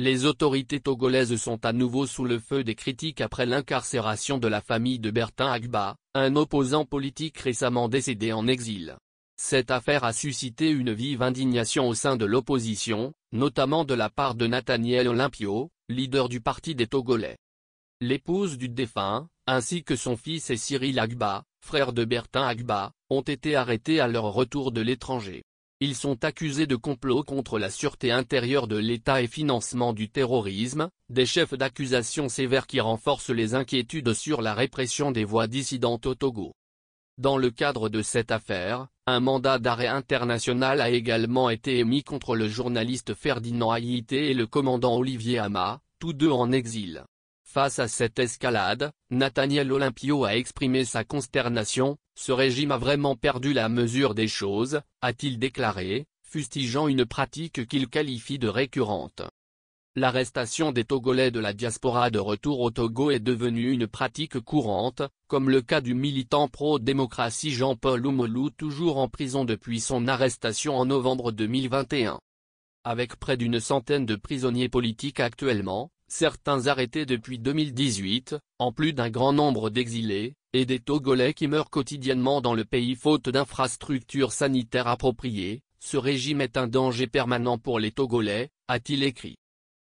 Les autorités togolaises sont à nouveau sous le feu des critiques après l'incarcération de la famille de Bertin Agba, un opposant politique récemment décédé en exil. Cette affaire a suscité une vive indignation au sein de l'opposition, notamment de la part de Nathaniel Olympio, leader du Parti des Togolais. L'épouse du défunt, ainsi que son fils et Cyril Agba, frère de Bertin Agba, ont été arrêtés à leur retour de l'étranger. Ils sont accusés de complot contre la sûreté intérieure de l'État et financement du terrorisme, des chefs d'accusation sévères qui renforcent les inquiétudes sur la répression des voix dissidentes au Togo. Dans le cadre de cette affaire, un mandat d'arrêt international a également été émis contre le journaliste Ferdinand Haïté et le commandant Olivier Hama, tous deux en exil. Face à cette escalade, Nathaniel Olympio a exprimé sa consternation, ce régime a vraiment perdu la mesure des choses, a-t-il déclaré, fustigeant une pratique qu'il qualifie de récurrente. L'arrestation des Togolais de la diaspora de retour au Togo est devenue une pratique courante, comme le cas du militant pro-démocratie Jean-Paul Oumolou toujours en prison depuis son arrestation en novembre 2021. Avec près d'une centaine de prisonniers politiques actuellement, certains arrêtés depuis 2018, en plus d'un grand nombre d'exilés, et des Togolais qui meurent quotidiennement dans le pays faute d'infrastructures sanitaires appropriées, ce régime est un danger permanent pour les Togolais, a-t-il écrit.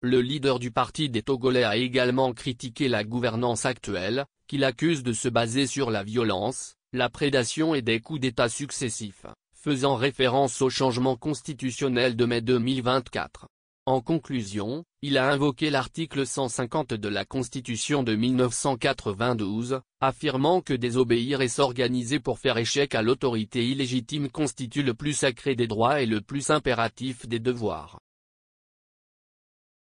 Le leader du Parti des Togolais a également critiqué la gouvernance actuelle, qu'il accuse de se baser sur la violence, la prédation et des coups d'État successifs, faisant référence au changement constitutionnel de mai 2024. En conclusion, il a invoqué l'article 150 de la Constitution de 1992, affirmant que désobéir et s'organiser pour faire échec à l'autorité illégitime constitue le plus sacré des droits et le plus impératif des devoirs.